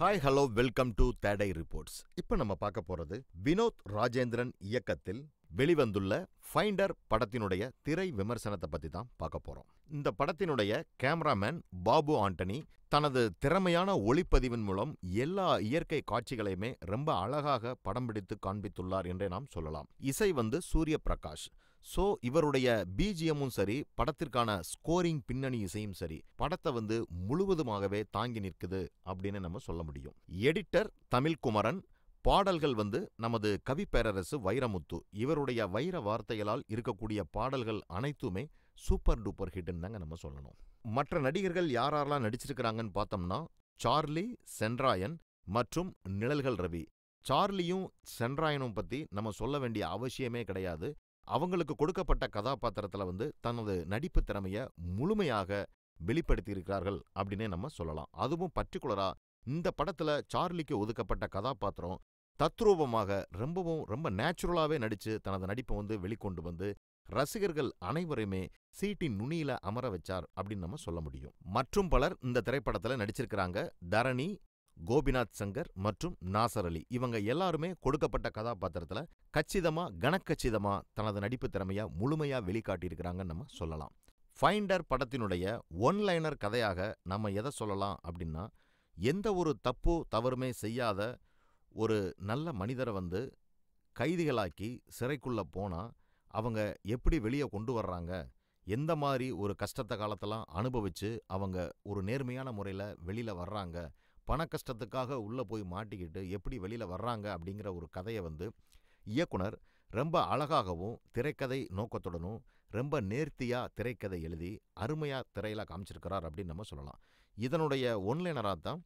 hi hello welcome to தேடை reports இப்போ நம்ம பார்க்க போகிறது வினோத் ராஜேந்திரன் இயக்கத்தில் வெளிவந்துள்ள ஃபைண்டர் படத்தினுடைய திரை விமர்சனத்தை பற்றி தான் பார்க்க போகிறோம் இந்த படத்தினுடைய கேமராமேன் பாபு ஆண்டனி தனது திறமையான ஒளிப்பதிவின் மூலம் எல்லா இயற்கை காட்சிகளையுமே ரொம்ப அழகாக படம் பிடித்து காண்பித்துள்ளார் என்றே நாம் சொல்லலாம் இசை வந்து சூரிய பிரகாஷ் ஸோ இவருடைய பிஜிஎம்மும் சரி படத்திற்கான ஸ்கோரிங் பின்னணி இசையும் சரி படத்தை வந்து முழுவதுமாகவே தாங்கி நிற்குது அப்படின்னு நம்ம சொல்ல முடியும் எடிட்டர் தமிழ்குமரன் பாடல்கள் வந்து நமது கவி பேரரசு வைரமுத்து இவருடைய வைர வார்த்தைகளால் இருக்கக்கூடிய பாடல்கள் அனைத்துமே சூப்பர் டூப்பர் ஹிட்ன்னு தாங்க நம்ம சொல்லணும் மற்ற நடிகர்கள் யாரெல்லாம் நடிச்சிருக்கிறாங்கன்னு பார்த்தோம்னா சார்லி சென்ராயன் மற்றும் நிழல்கள் ரவி சார்லியும் சென்ராயனும் பற்றி நம்ம சொல்ல வேண்டிய அவசியமே கிடையாது அவங்களுக்கு கொடுக்கப்பட்ட கதாபாத்திரத்தில் வந்து தனது நடிப்பு திறமையை முழுமையாக வெளிப்படுத்தியிருக்கிறார்கள் அப்படின்னே நம்ம சொல்லலாம் அதுவும் பர்டிகுலராக இந்த படத்தில் சார்லிக்கு ஒதுக்கப்பட்ட கதாபாத்திரம் தத்ரூபமாக ரொம்பவும் ரொம்ப நேச்சுரலாகவே நடித்து தனது நடிப்பை வந்து வெளிக்கொண்டு வந்து ரசிகர்கள் அனைவரையுமே சீட்டின் நுனியில அமர வச்சார் அப்படின்னு நம்ம சொல்ல முடியும் மற்றும் பலர் இந்த திரைப்படத்தில் நடிச்சிருக்கிறாங்க தரணி கோபிநாத் சங்கர் மற்றும் நாசர் அலி இவங்க எல்லாருமே கொடுக்கப்பட்ட கதாபாத்திரத்தில் கச்சிதமாக கனக்கச்சிதமாக தனது நடிப்பு திறமையாக முழுமையாக வெளிக்காட்டியிருக்கிறாங்கன்னு நம்ம சொல்லலாம் ஃபைண்டர் படத்தினுடைய ஒன் லைனர் கதையாக நம்ம எதை சொல்லலாம் அப்படின்னா எந்த ஒரு தப்பு தவறுமே செய்யாத ஒரு நல்ல மனிதரை வந்து கைதிகளாக்கி சிறைக்குள்ளே போனால் அவங்க எப்படி வெளியே கொண்டு வர்றாங்க எந்த மாதிரி ஒரு கஷ்டத்த காலத்தெல்லாம் அனுபவித்து அவங்க ஒரு நேர்மையான முறையில் வெளியில் வர்றாங்க பண கஷ்டத்துக்காக உள்ளே போய் மாட்டிக்கிட்டு எப்படி வெளியில் வர்றாங்க அப்படிங்கிற ஒரு கதையை வந்து இயக்குனர் ரொம்ப அழகாகவும் திரைக்கதை நோக்கத்துடனும் ரொம்ப நேர்த்தியாக திரைக்கதை எழுதி அருமையாக திரையில் காமிச்சிருக்கிறார் அப்படின்னு நம்ம சொல்லலாம் இதனுடைய ஒன்லைனராக தான்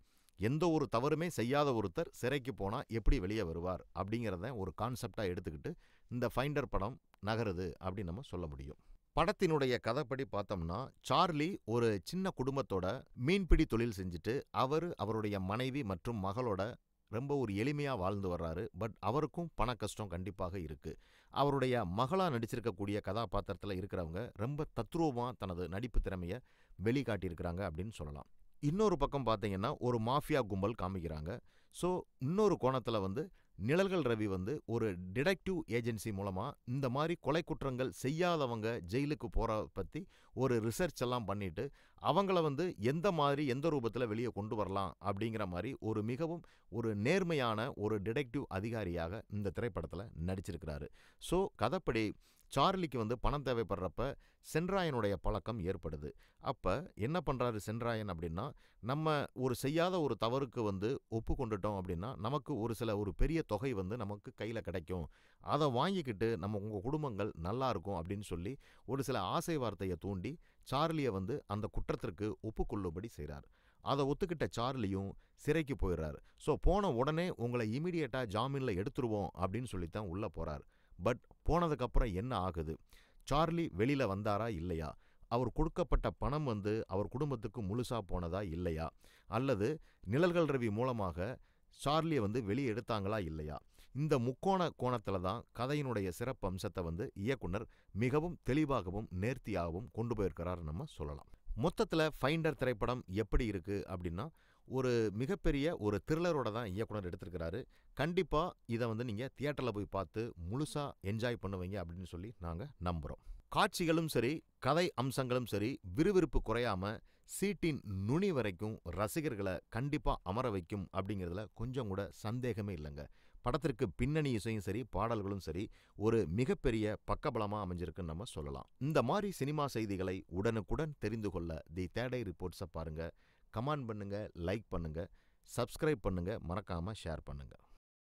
எந்த ஒரு தவறுமே செய்யாத ஒருத்தர் சிறைக்கு போனால் எப்படி வெளியே வருவார் அப்படிங்கிறத ஒரு கான்செப்டாக எடுத்துக்கிட்டு இந்த ஃபைண்டர் படம் நகருது அப்படின்னு நம்ம சொல்ல முடியும் படத்தினுடைய கதைப்படி பார்த்தோம்னா சார்லி ஒரு சின்ன குடும்பத்தோட மீன்பிடி தொழில் செஞ்சுட்டு அவர் அவருடைய மனைவி மற்றும் மகளோட ரொம்ப ஒரு எளிமையாக வாழ்ந்து வர்றாரு பட் அவருக்கும் பண கஷ்டம் கண்டிப்பாக இருக்குது அவருடைய மகளாக நடிச்சிருக்கக்கூடிய கதாபாத்திரத்தில் இருக்கிறவங்க ரொம்ப தத்ரூபமாக தனது நடிப்பு திறமையை வெளிக்காட்டியிருக்கிறாங்க அப்படின்னு சொல்லலாம் இன்னொரு பக்கம் பார்த்தீங்கன்னா ஒரு மாஃபியா கும்பல் காமிக்கிறாங்க ஸோ இன்னொரு கோணத்தில் வந்து நிழல்கள் ரவி வந்து ஒரு டிடெக்டிவ் ஏஜென்சி மூலமாக இந்த மாதிரி கொலை குற்றங்கள் செய்யாதவங்க ஜெயிலுக்கு போகிற பற்றி ஒரு ரிசர்ச் எல்லாம் பண்ணிவிட்டு அவங்கள வந்து எந்த மாதிரி எந்த ரூபத்தில் வெளியே கொண்டு வரலாம் அப்படிங்கிற மாதிரி ஒரு மிகவும் ஒரு நேர்மையான ஒரு டிடெக்டிவ் அதிகாரியாக இந்த திரைப்படத்தில் நடிச்சிருக்கிறாரு ஸோ கதைப்படி சார்லிக்கு வந்து பணம் தேவைப்படுறப்ப சென்ராயனுடைய பழக்கம் ஏற்படுது அப்போ என்ன பண்ணுறாரு சென்ராயன் அப்படின்னா நம்ம ஒரு செய்யாத ஒரு தவறுக்கு வந்து ஒப்பு கொண்டுட்டோம் அப்படின்னா நமக்கு ஒரு சில ஒரு பெரிய தொகை வந்து நமக்கு கையில் கிடைக்கும் அதை வாங்கிக்கிட்டு நம்ம உங்கள் குடும்பங்கள் நல்லா இருக்கும் அப்படின்னு சொல்லி ஒரு சில ஆசை வார்த்தையை தூண்டி சார்லியை வந்து அந்த குற்றத்திற்கு ஒப்புக்கொள்ளும்படி செய்கிறார் அதை ஒத்துக்கிட்ட சார்லியும் சிறைக்கு போயிடுறாரு ஸோ போன உடனே உங்களை இமீடியட்டாக ஜாமீனில் எடுத்துருவோம் அப்படின்னு சொல்லி தான் உள்ளே போகிறார் பட் போனதுக்கப்புறம் என்ன ஆகுது சார்லி வெளியில் வந்தாரா இல்லையா அவர் கொடுக்கப்பட்ட பணம் வந்து அவர் குடும்பத்துக்கு முழுசாக போனதா இல்லையா அல்லது நிழல்கள் ரவி மூலமாக சார்லியை வந்து வெளியே எடுத்தாங்களா இல்லையா இந்த முக்கோண கோணத்தில் தான் கதையினுடைய சிறப்பு அம்சத்தை வந்து இயக்குனர் மிகவும் தெளிவாகவும் நேர்த்தியாகவும் கொண்டு போயிருக்கிறார் நம்ம சொல்லலாம் மொத்தத்தில் ஃபைண்டர் திரைப்படம் எப்படி இருக்குது அப்படின்னா ஒரு மிகப்பெரிய ஒரு த்ரில்லரோட தான் இயக்குனர் எடுத்திருக்கிறாரு கண்டிப்பாக இதை வந்து நீங்கள் தியேட்டரில் போய் பார்த்து முழுசாக என்ஜாய் பண்ணுவீங்க அப்படின்னு சொல்லி நாங்கள் நம்புகிறோம் காட்சிகளும் சரி கதை அம்சங்களும் சரி விறுவிறுப்பு குறையாமல் சீட்டின் நுனி வரைக்கும் ரசிகர்களை கண்டிப்பாக அமர வைக்கும் அப்படிங்கிறதுல கொஞ்சம் கூட சந்தேகமே இல்லைங்க படத்திற்கு பின்னணி இசையும் சரி பாடல்களும் சரி ஒரு மிகப்பெரிய பக்கபலமாக அமைஞ்சிருக்குன்னு நம்ம சொல்லலாம் இந்த மாதிரி சினிமா செய்திகளை உடனுக்குடன் தெரிந்து கொள்ள தி தேடை ரிப்போர்ட்ஸை பாருங்கள் கமெண்ட் பண்ணுங்கள் லைக் பண்ணுங்கள் சப்ஸ்கிரைப் பண்ணுங்கள் மறக்காமல் ஷேர் பண்ணுங்கள்